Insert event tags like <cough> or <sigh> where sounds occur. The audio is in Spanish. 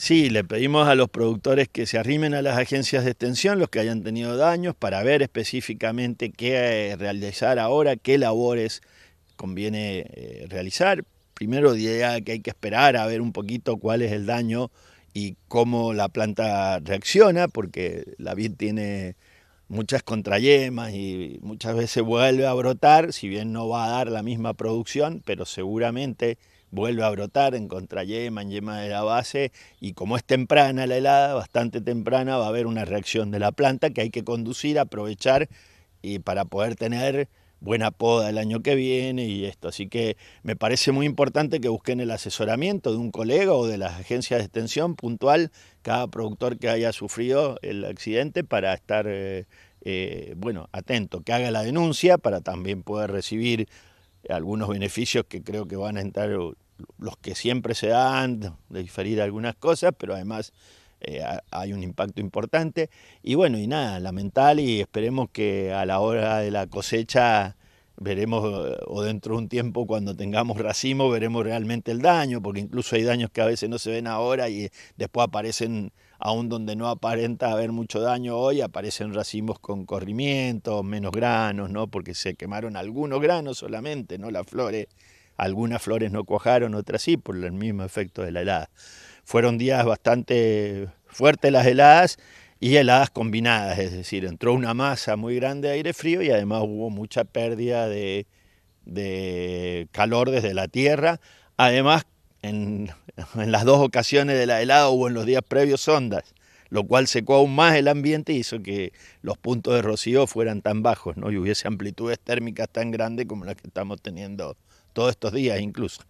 Sí, le pedimos a los productores que se arrimen a las agencias de extensión, los que hayan tenido daños, para ver específicamente qué eh, realizar ahora, qué labores conviene eh, realizar. Primero diría que hay que esperar a ver un poquito cuál es el daño y cómo la planta reacciona, porque la vid tiene muchas contrayemas y muchas veces vuelve a brotar, si bien no va a dar la misma producción, pero seguramente vuelve a brotar en contrayema, en yema de la base, y como es temprana la helada, bastante temprana, va a haber una reacción de la planta que hay que conducir, aprovechar y para poder tener buena poda el año que viene y esto. Así que me parece muy importante que busquen el asesoramiento de un colega o de las agencias de extensión puntual, cada productor que haya sufrido el accidente para estar... Eh, eh, bueno, atento, que haga la denuncia para también poder recibir algunos beneficios que creo que van a entrar los que siempre se dan, de diferir algunas cosas, pero además eh, hay un impacto importante. Y bueno, y nada, lamentable y esperemos que a la hora de la cosecha Veremos, eh, o dentro de un tiempo, cuando tengamos racimos veremos realmente el daño, porque incluso hay daños que a veces no se ven ahora y eh, después aparecen, aún donde no aparenta haber mucho daño hoy, aparecen racimos con corrimiento, menos granos, ¿no? Porque se quemaron algunos granos solamente, ¿no? Las flores, algunas flores no cuajaron, otras sí, por el mismo efecto de la helada. Fueron días bastante fuertes las heladas y heladas combinadas, es decir, entró una masa muy grande de aire frío y además hubo mucha pérdida de, calor desde la Tierra. Además, <laughs> en, las dos ocasiones de la helada hubo en los días previos ondas, lo cual secó aún más el ambiente y hizo que los puntos de rocío fueran tan bajos ¿no? y hubiese amplitudes térmicas tan grandes como las que estamos teniendo todos estos días incluso.